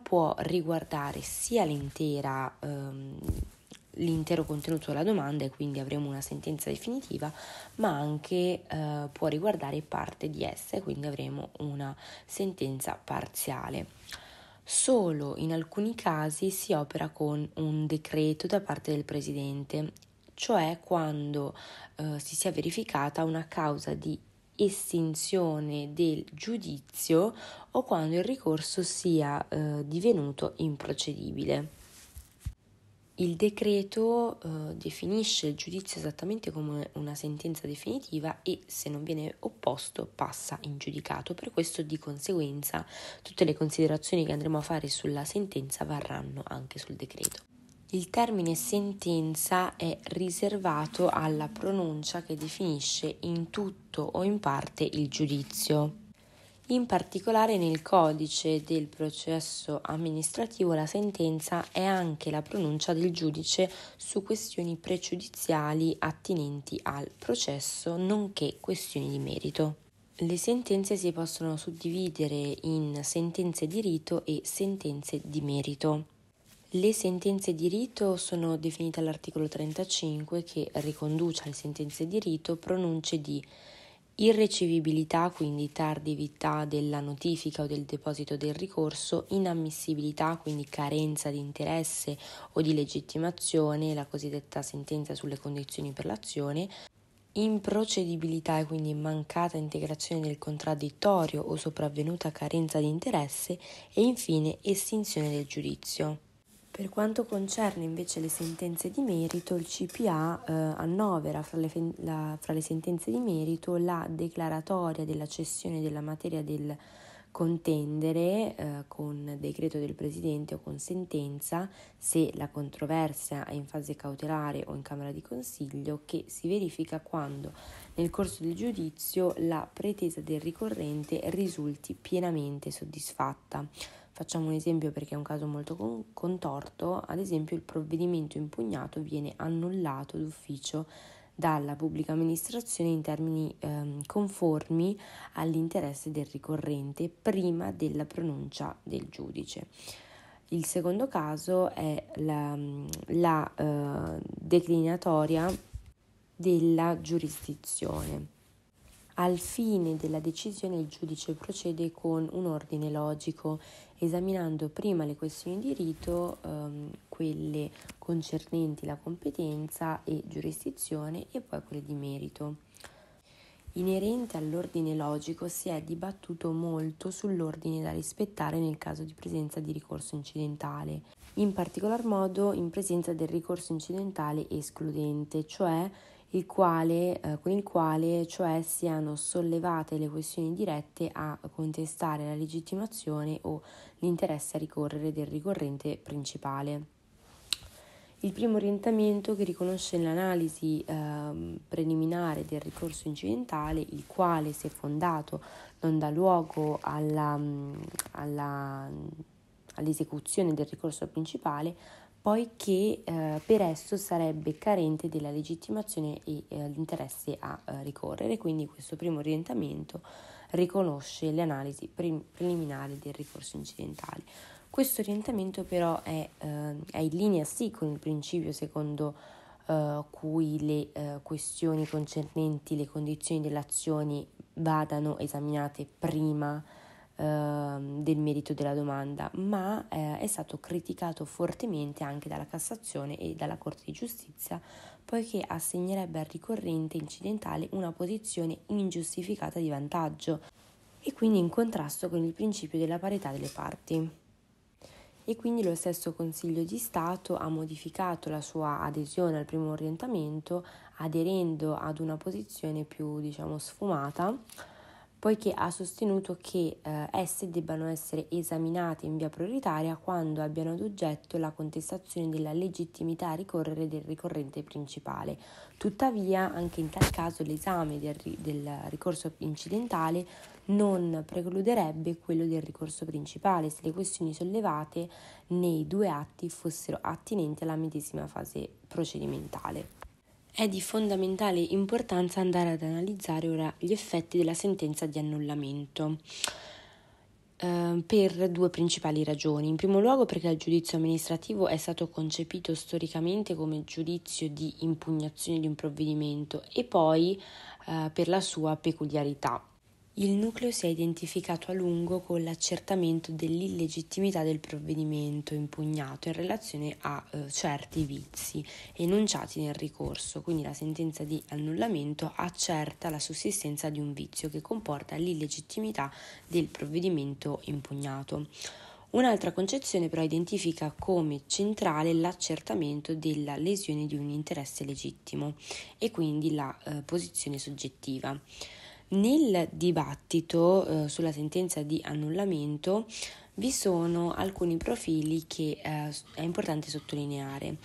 può riguardare sia l'intera, ehm, l'intero contenuto della domanda e quindi avremo una sentenza definitiva, ma anche eh, può riguardare parte di essa e quindi avremo una sentenza parziale. Solo in alcuni casi si opera con un decreto da parte del Presidente, cioè quando eh, si sia verificata una causa di estinzione del giudizio o quando il ricorso sia eh, divenuto improcedibile. Il decreto eh, definisce il giudizio esattamente come una sentenza definitiva e se non viene opposto passa in giudicato. Per questo di conseguenza tutte le considerazioni che andremo a fare sulla sentenza varranno anche sul decreto. Il termine sentenza è riservato alla pronuncia che definisce in tutto o in parte il giudizio. In particolare nel codice del processo amministrativo la sentenza è anche la pronuncia del giudice su questioni pregiudiziali attinenti al processo, nonché questioni di merito. Le sentenze si possono suddividere in sentenze di rito e sentenze di merito. Le sentenze di rito sono definite all'articolo 35 che riconduce alle sentenze di rito pronunce di irrecevibilità, quindi tardività della notifica o del deposito del ricorso, inammissibilità, quindi carenza di interesse o di legittimazione, la cosiddetta sentenza sulle condizioni per l'azione, improcedibilità e quindi mancata integrazione del contraddittorio o sopravvenuta carenza di interesse e infine estinzione del giudizio. Per quanto concerne invece le sentenze di merito, il CPA eh, annovera fra le, la, fra le, sentenze di merito la declaratoria della cessione della materia del contendere eh, con decreto del Presidente o con sentenza se la controversia è in fase cautelare o in Camera di Consiglio che si verifica quando nel corso del giudizio la pretesa del ricorrente risulti pienamente soddisfatta Facciamo un esempio perché è un caso molto contorto, ad esempio il provvedimento impugnato viene annullato d'ufficio dalla pubblica amministrazione in termini ehm, conformi all'interesse del ricorrente prima della pronuncia del giudice. Il secondo caso è la, la eh, declinatoria della giurisdizione. Al fine della decisione il giudice procede con un ordine logico, esaminando prima le questioni di rito, ehm, quelle concernenti la competenza e giurisdizione e poi quelle di merito. Inerente all'ordine logico si è dibattuto molto sull'ordine da rispettare nel caso di presenza di ricorso incidentale, in particolar modo in presenza del ricorso incidentale escludente, cioè il quale, eh, con il quale cioè siano sollevate le questioni dirette a contestare la legittimazione o l'interesse a ricorrere del ricorrente principale. Il primo orientamento che riconosce l'analisi eh, preliminare del ricorso incidentale, il quale se fondato non dà luogo alla, mm, alla, mm, all'esecuzione del ricorso principale, poiché eh, per esso sarebbe carente della legittimazione e eh, l'interesse a eh, ricorrere, quindi questo primo orientamento riconosce le analisi prim- preliminari del ricorso incidentale. Questo orientamento però è, eh, è in linea sì con il principio secondo eh, cui le eh, questioni concernenti le condizioni delle azioni vadano esaminate prima Ehm, del merito della domanda, ma eh, è stato criticato fortemente anche dalla Cassazione e dalla Corte di Giustizia, poiché assegnerebbe al ricorrente incidentale una posizione ingiustificata di vantaggio e quindi in contrasto con il principio della parità delle parti. E quindi lo stesso Consiglio di Stato ha modificato la sua adesione al primo orientamento aderendo ad una posizione più diciamo sfumata poiché ha sostenuto che eh, esse debbano essere esaminate in via prioritaria quando abbiano ad oggetto la contestazione della legittimità a ricorrere del ricorrente principale. Tuttavia, anche in tal caso l'esame del, del ricorso incidentale non precluderebbe quello del ricorso principale se le questioni sollevate nei due atti fossero attinenti alla medesima fase procedimentale. È di fondamentale importanza andare ad analizzare ora gli effetti della sentenza di annullamento eh, per due principali ragioni. In primo luogo perché il giudizio amministrativo è stato concepito storicamente come giudizio di impugnazione di un provvedimento e poi eh, per la sua peculiarità il nucleo si è identificato a lungo con l'accertamento dell'illegittimità del provvedimento impugnato in relazione a eh, certi vizi enunciati nel ricorso, quindi la sentenza di annullamento accerta la sussistenza di un vizio che comporta l'illegittimità del provvedimento impugnato. Un'altra concezione però identifica come centrale l'accertamento della lesione di un interesse legittimo e quindi la eh, posizione soggettiva. Nel dibattito eh, sulla sentenza di annullamento vi sono alcuni profili che eh, è importante sottolineare.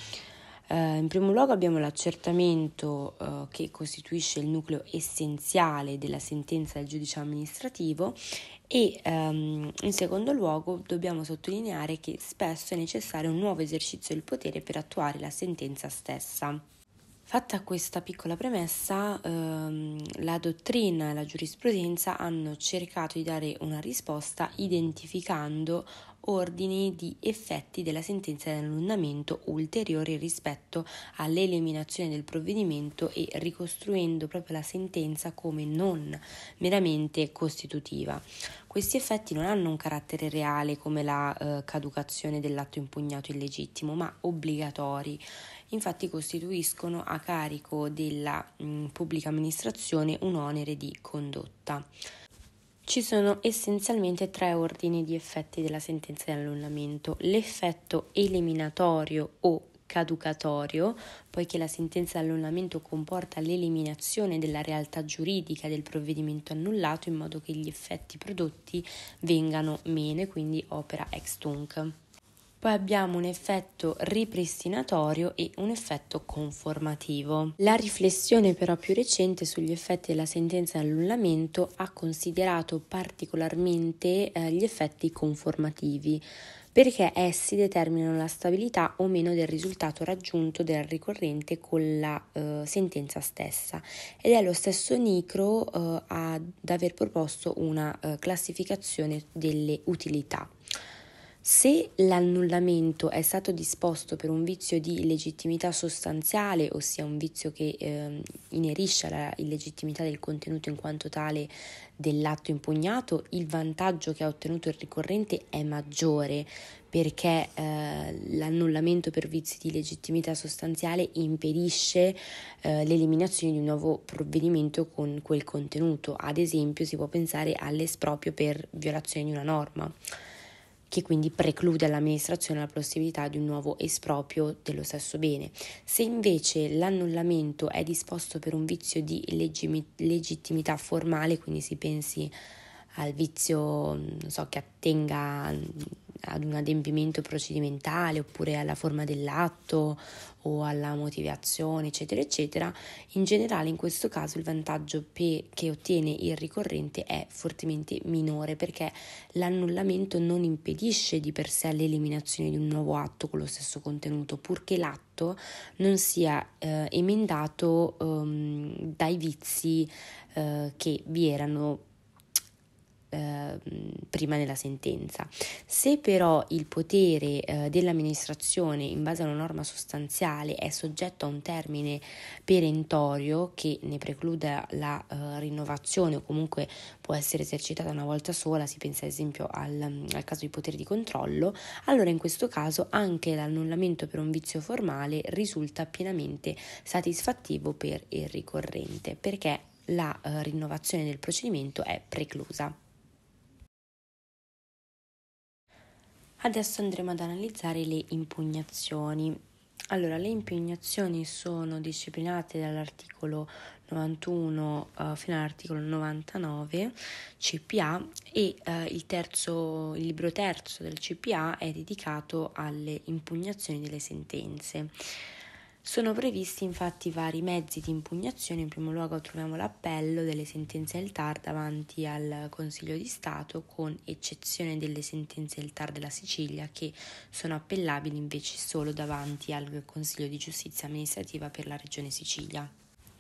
Eh, in primo luogo abbiamo l'accertamento eh, che costituisce il nucleo essenziale della sentenza del giudice amministrativo e ehm, in secondo luogo dobbiamo sottolineare che spesso è necessario un nuovo esercizio del potere per attuare la sentenza stessa. Fatta questa piccola premessa, ehm, la dottrina e la giurisprudenza hanno cercato di dare una risposta identificando ordini di effetti della sentenza di annullamento ulteriori rispetto all'eliminazione del provvedimento e ricostruendo proprio la sentenza come non meramente costitutiva. Questi effetti non hanno un carattere reale come la eh, caducazione dell'atto impugnato illegittimo, ma obbligatori infatti costituiscono a carico della mh, mm, pubblica amministrazione un onere di condotta. Ci sono essenzialmente tre ordini di effetti della sentenza di annullamento: l'effetto eliminatorio o caducatorio, poiché la sentenza di annullamento comporta l'eliminazione della realtà giuridica del provvedimento annullato in modo che gli effetti prodotti vengano meno e quindi opera ex tunc. Poi abbiamo un effetto ripristinatorio e un effetto conformativo. La riflessione però più recente sugli effetti della sentenza di annullamento ha considerato particolarmente eh, gli effetti conformativi perché essi determinano la stabilità o meno del risultato raggiunto dal ricorrente con la eh, sentenza stessa ed è lo stesso Nicro eh, ad aver proposto una eh, classificazione delle utilità. Se l'annullamento è stato disposto per un vizio di illegittimità sostanziale, ossia un vizio che eh, inerisce alla illegittimità del contenuto in quanto tale dell'atto impugnato, il vantaggio che ha ottenuto il ricorrente è maggiore perché eh, l'annullamento per vizi di legittimità sostanziale impedisce eh, l'eliminazione di un nuovo provvedimento con quel contenuto. Ad esempio si può pensare all'esproprio per violazione di una norma che quindi preclude all'amministrazione la possibilità di un nuovo esproprio dello stesso bene. Se invece l'annullamento è disposto per un vizio di leggi- legittimità formale, quindi si pensi al vizio so, che attenga mm, ad un adempimento procedimentale oppure alla forma dell'atto o alla motivazione, eccetera, eccetera, in generale in questo caso il vantaggio pe- che ottiene il ricorrente è fortemente minore perché l'annullamento non impedisce di per sé l'eliminazione di un nuovo atto con lo stesso contenuto, purché l'atto non sia eh, emendato ehm, dai vizi eh, che vi erano Ehm, prima della sentenza. Se però il potere eh, dell'amministrazione in base a una norma sostanziale è soggetto a un termine perentorio che ne precluda la eh, rinnovazione o comunque può essere esercitata una volta sola, si pensa ad esempio al, al caso di potere di controllo, allora in questo caso anche l'annullamento per un vizio formale risulta pienamente soddisfattivo per il ricorrente perché la eh, rinnovazione del procedimento è preclusa. Adesso andremo ad analizzare le impugnazioni. Allora, le impugnazioni sono disciplinate dall'articolo 91 eh, fino all'articolo 99 CPA e eh, il, terzo, il libro terzo del CPA è dedicato alle impugnazioni delle sentenze. Sono previsti infatti vari mezzi di impugnazione, in primo luogo troviamo l'appello delle sentenze del TAR davanti al Consiglio di Stato, con eccezione delle sentenze del TAR della Sicilia che sono appellabili invece solo davanti al Consiglio di Giustizia amministrativa per la Regione Sicilia.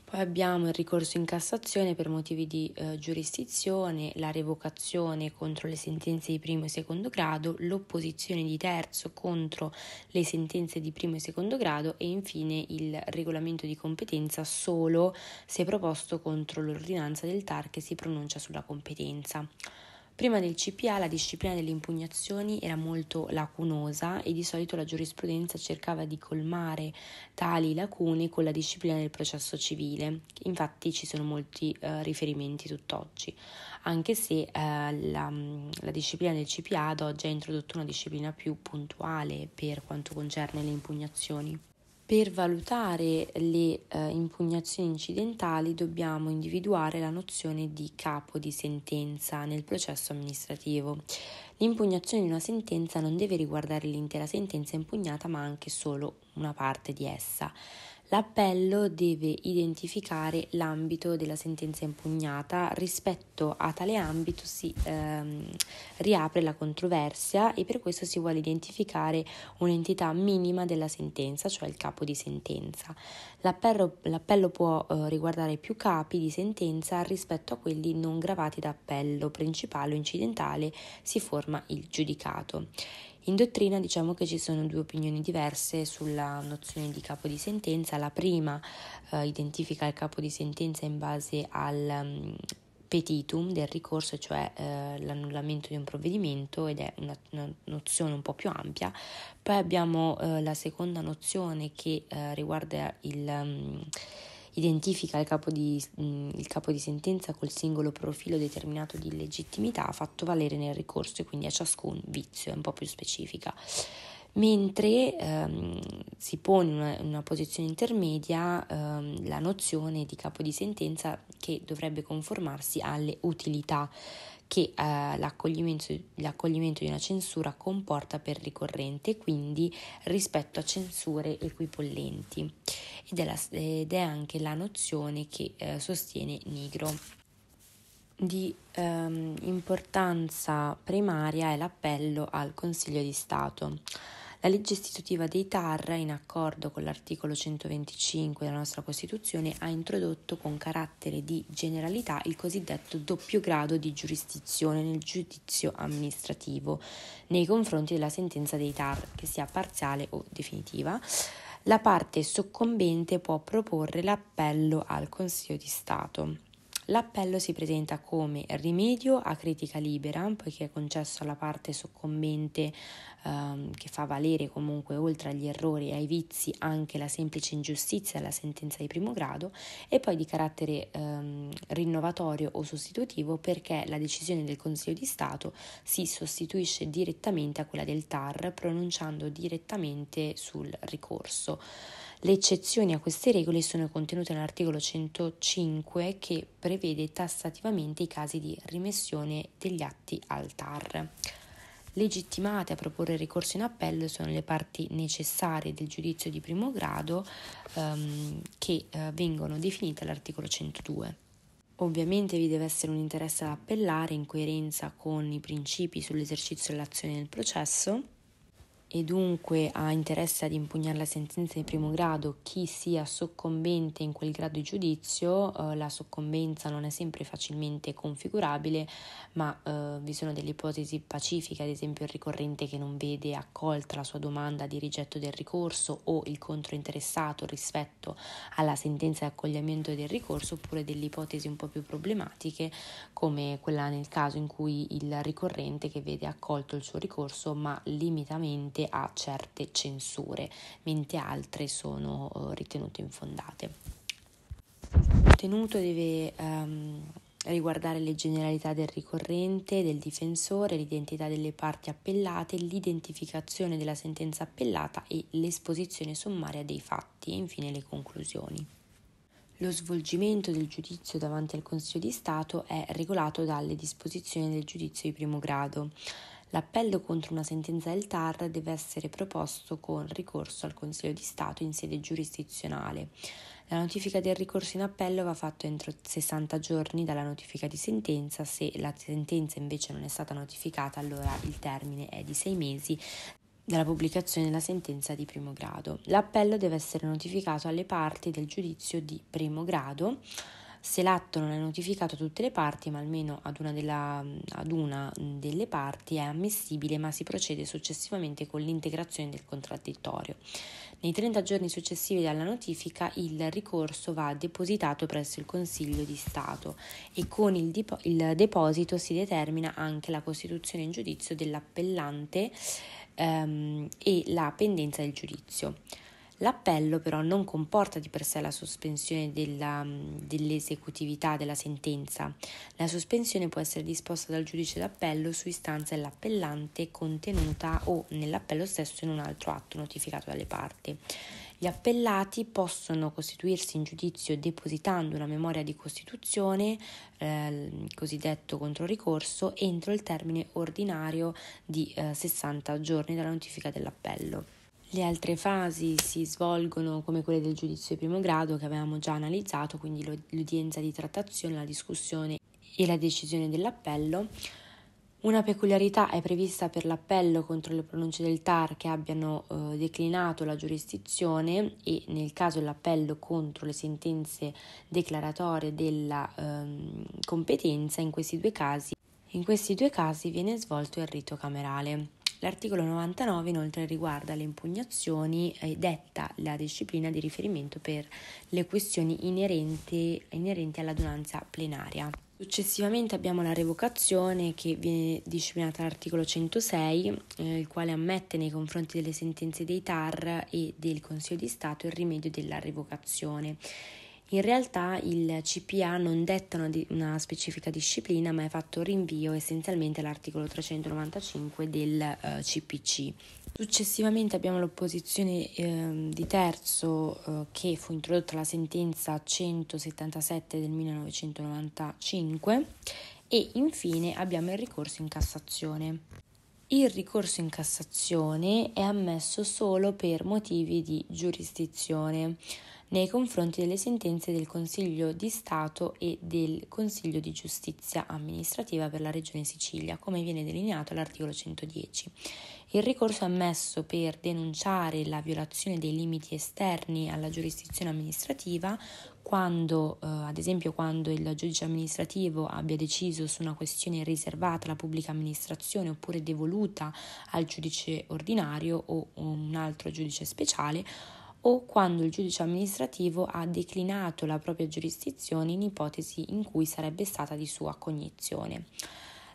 Poi abbiamo il ricorso in Cassazione per motivi di eh, giurisdizione, la revocazione contro le sentenze di primo e secondo grado, l'opposizione di terzo contro le sentenze di primo e secondo grado e infine il regolamento di competenza solo se proposto contro l'ordinanza del TAR che si pronuncia sulla competenza. Prima del CPA la disciplina delle impugnazioni era molto lacunosa e di solito la giurisprudenza cercava di colmare tali lacune con la disciplina del processo civile. Infatti ci sono molti eh, riferimenti tutt'oggi, anche se eh, la, mm, la disciplina del CPA ad oggi ha introdotto una disciplina più puntuale per quanto concerne le impugnazioni. Per valutare le eh, impugnazioni incidentali dobbiamo individuare la nozione di capo di sentenza nel processo amministrativo. L'impugnazione di una sentenza non deve riguardare l'intera sentenza impugnata ma anche solo una parte di essa. L'appello deve identificare l'ambito della sentenza impugnata, rispetto a tale ambito si ehm, riapre la controversia e per questo si vuole identificare un'entità minima della sentenza, cioè il capo di sentenza. L'appello, l'appello può eh, riguardare più capi di sentenza rispetto a quelli non gravati da appello principale o incidentale, si forma il giudicato. In dottrina diciamo che ci sono due opinioni diverse sulla nozione di capo di sentenza. La prima eh, identifica il capo di sentenza in base al um, petitum del ricorso, cioè eh, l'annullamento di un provvedimento ed è una, una, nozione un po' più ampia. Poi abbiamo eh, la seconda nozione che eh, riguarda il... Um, identifica il capo, di, mm, il capo di sentenza col singolo profilo determinato di illegittimità fatto valere nel ricorso e quindi a ciascun vizio, è un po' più specifica mentre ehm, si pone in una, una, posizione intermedia ehm, la nozione di capo di sentenza che dovrebbe conformarsi alle utilità che eh, l'accoglimento, l'accoglimento, di una censura comporta per ricorrente, quindi rispetto a censure equipollenti ed è, la, ed è anche la nozione che eh, sostiene Nigro. Di ehm, importanza primaria è l'appello al Consiglio di Stato. La legge istitutiva dei TAR, in accordo con l'articolo 125 della nostra Costituzione, ha introdotto con carattere di generalità il cosiddetto doppio grado di giurisdizione nel giudizio amministrativo nei confronti della sentenza dei TAR, che sia parziale o definitiva la parte soccombente può proporre l'appello al Consiglio di Stato. L'appello si presenta come rimedio a critica libera, poiché è concesso alla parte soccombente ehm, che fa valere comunque oltre agli errori e ai vizi anche la semplice ingiustizia della sentenza di primo grado e poi di carattere ehm, rinnovatorio o sostitutivo perché la decisione del Consiglio di Stato si sostituisce direttamente a quella del TAR pronunciando direttamente sul ricorso. Le eccezioni a queste regole sono contenute nell'articolo 105 che prevede tassativamente i casi di rimessione degli atti al TAR. Legittimate a proporre ricorso in appello sono le parti necessarie del giudizio di primo grado ehm, che eh, vengono definite all'articolo 102. Ovviamente vi deve essere un interesse ad appellare in coerenza con i principi sull'esercizio dell'azione nel processo e dunque ha interesse ad impugnare la sentenza di primo grado chi sia soccombente in quel grado di giudizio, eh, la soccombenza non è sempre facilmente configurabile, ma eh, vi sono delle ipotesi pacifiche, ad esempio il ricorrente che non vede accolta la sua domanda di rigetto del ricorso o il controinteressato rispetto alla sentenza di accoglimento del ricorso, oppure delle ipotesi un po' più problematiche come quella nel caso in cui il ricorrente che vede accolto il suo ricorso ma limitamente ovviamente a certe censure, mentre altre sono eh, ritenute infondate. Il contenuto deve um, riguardare le generalità del ricorrente, del difensore, l'identità delle parti appellate, l'identificazione della sentenza appellata e l'esposizione sommaria dei fatti e infine le conclusioni. Lo svolgimento del giudizio davanti al Consiglio di Stato è regolato dalle disposizioni del giudizio di primo grado. L'appello contro una sentenza del TAR deve essere proposto con ricorso al Consiglio di Stato in sede giurisdizionale. La notifica del ricorso in appello va fatta entro 60 giorni dalla notifica di sentenza, se la sentenza invece non è stata notificata allora il termine è di 6 mesi dalla pubblicazione della sentenza di primo grado. L'appello deve essere notificato alle parti del giudizio di primo grado se l'atto non è notificato a tutte le parti, ma almeno ad una, della, ad una delle parti, è ammissibile, ma si procede successivamente con l'integrazione del contraddittorio. Nei 30 giorni successivi alla notifica il ricorso va depositato presso il Consiglio di Stato e con il, dip- il deposito si determina anche la costituzione in giudizio dell'appellante ehm, e la pendenza del giudizio. L'appello però non comporta di per sé la sospensione della, mm, dell'esecutività della sentenza. La sospensione può essere disposta dal giudice d'appello su istanza dell'appellante contenuta o nell'appello stesso in un altro atto notificato dalle parti. Gli appellati possono costituirsi in giudizio depositando una memoria di costituzione, eh, cosiddetto controricorso, entro il termine ordinario di eh, 60 giorni dalla notifica dell'appello. Le altre fasi si svolgono come quelle del giudizio di primo grado che avevamo già analizzato, quindi l'udienza di trattazione, la discussione e la decisione dell'appello. Una peculiarità è prevista per l'appello contro le pronunce del TAR che abbiano eh, declinato la giurisdizione e nel caso dell'appello contro le sentenze declaratorie della eh, competenza, in questi, casi, in questi due casi viene svolto il rito camerale. L'articolo 99 inoltre riguarda le impugnazioni e detta la disciplina di riferimento per le questioni inerenti, inerenti all'adunanza plenaria. Successivamente abbiamo la revocazione che viene disciplinata dall'articolo 106, eh, il quale ammette nei confronti delle sentenze dei TAR e del Consiglio di Stato il rimedio della revocazione. In realtà il CPA non detta una, specifica disciplina, ma è fatto rinvio essenzialmente all'articolo 395 del eh, CPC. Successivamente abbiamo l'opposizione eh, di terzo eh, che fu introdotta la sentenza 177 del 1995 e infine abbiamo il ricorso in Cassazione. Il ricorso in Cassazione è ammesso solo per motivi di giurisdizione nei confronti delle sentenze del Consiglio di Stato e del Consiglio di Giustizia amministrativa per la Regione Sicilia, come viene delineato all'articolo 110. Il ricorso ammesso per denunciare la violazione dei limiti esterni alla giurisdizione amministrativa quando, eh, ad esempio, quando il giudice amministrativo abbia deciso su una questione riservata alla pubblica amministrazione oppure devoluta al giudice ordinario o un altro giudice speciale, o quando il giudice amministrativo ha declinato la propria giurisdizione in ipotesi in cui sarebbe stata di sua cognizione.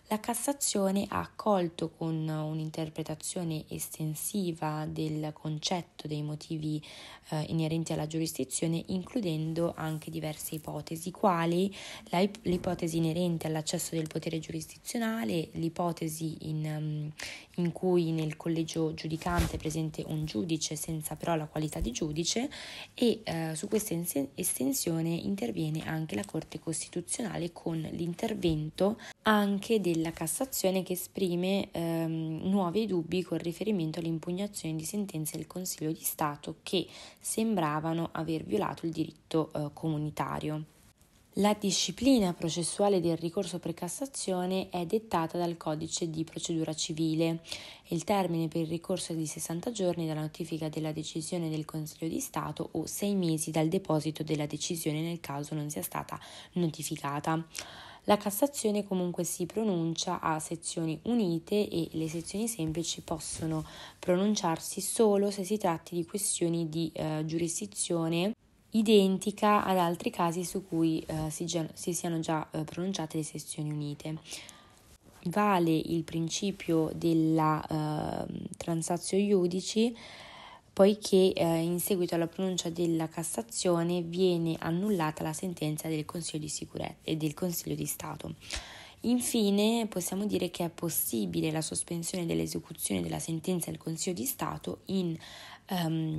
La Cassazione ha accolto con un'interpretazione estensiva del concetto dei motivi eh, inerenti alla giurisdizione, includendo anche diverse ipotesi, quali la, l'ipotesi inerente all'accesso del potere giurisdizionale, l'ipotesi in, in cui nel collegio giudicante è presente un giudice senza però la qualità di giudice e eh, su questa estensione interviene anche la Corte Costituzionale con l'intervento anche della Cassazione che esprime ehm, nuovi dubbi con riferimento all'impugnazione di sentenze del Consiglio di Stato che sembravano aver violato il diritto eh, comunitario. La disciplina processuale del ricorso per Cassazione è dettata dal codice di procedura civile. Il termine per il ricorso è di 60 giorni dalla notifica della decisione del Consiglio di Stato o 6 mesi dal deposito della decisione nel caso non sia stata notificata. La Cassazione comunque si pronuncia a sezioni unite e le sezioni semplici possono pronunciarsi solo se si tratti di questioni di eh, giurisdizione identica ad altri casi su cui eh, si, si, siano già eh, pronunciate le sezioni unite. Vale il principio della eh, transazio iudici poiché eh, in seguito alla pronuncia della Cassazione viene annullata la sentenza del Consiglio di sicurezza e eh, del Consiglio di Stato. Infine, possiamo dire che è possibile la sospensione dell'esecuzione della sentenza del Consiglio di Stato in um,